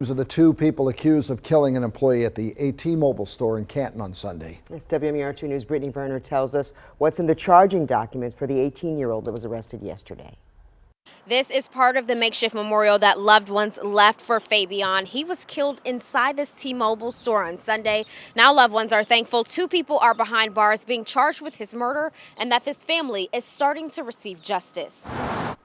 These are the two people accused of killing an employee at the AT-Mobile store in Canton on Sunday. As WMER2 News' Brittany Werner tells us what's in the charging documents for the 18-year-old that was arrested yesterday. This is part of the makeshift memorial that loved ones left for Fabian. He was killed inside this T-Mobile store on Sunday. Now loved ones are thankful two people are behind bars being charged with his murder and that this family is starting to receive justice.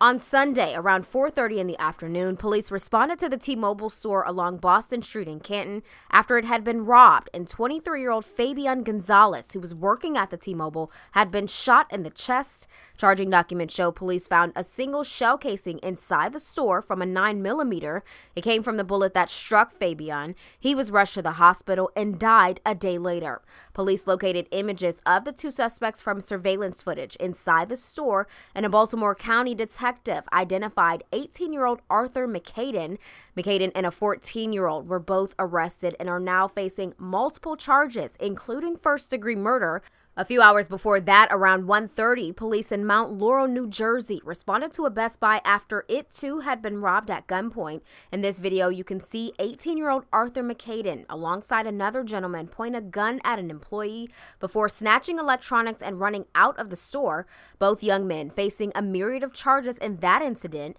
On Sunday, around 4:30 in the afternoon, police responded to the T-Mobile store along Boston Street in Canton after it had been robbed and 23-year-old Fabian Gonzalez, who was working at the T-Mobile, had been shot in the chest. Charging documents show police found a single shell casing inside the store from a 9 millimeter. It came from the bullet that struck Fabian. He was rushed to the hospital and died a day later. Police located images of the two suspects from surveillance footage inside the store and a Baltimore County detective detective identified 18 year old Arthur McCaden. McCaden and a 14 year old were both arrested and are now facing multiple charges, including first degree murder, a few hours before that, around 1.30, police in Mount Laurel, New Jersey responded to a Best Buy after it too had been robbed at gunpoint. In this video, you can see 18-year-old Arthur McCaden alongside another gentleman point a gun at an employee before snatching electronics and running out of the store. Both young men facing a myriad of charges in that incident.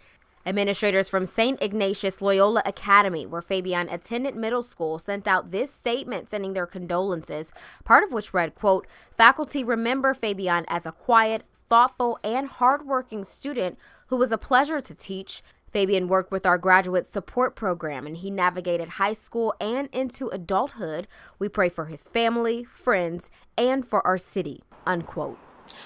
Administrators from St. Ignatius Loyola Academy, where Fabian attended middle school, sent out this statement sending their condolences, part of which read, quote, Faculty remember Fabian as a quiet, thoughtful, and hardworking student who was a pleasure to teach. Fabian worked with our graduate support program and he navigated high school and into adulthood. We pray for his family, friends, and for our city. Unquote.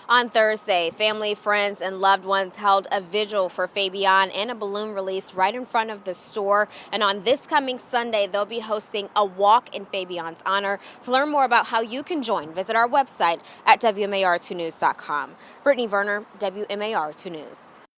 On Thursday, family, friends, and loved ones held a vigil for Fabian and a balloon release right in front of the store. And on this coming Sunday, they'll be hosting a walk in Fabian's honor. To learn more about how you can join, visit our website at WMAR2news.com. Brittany Werner, WMAR2 News.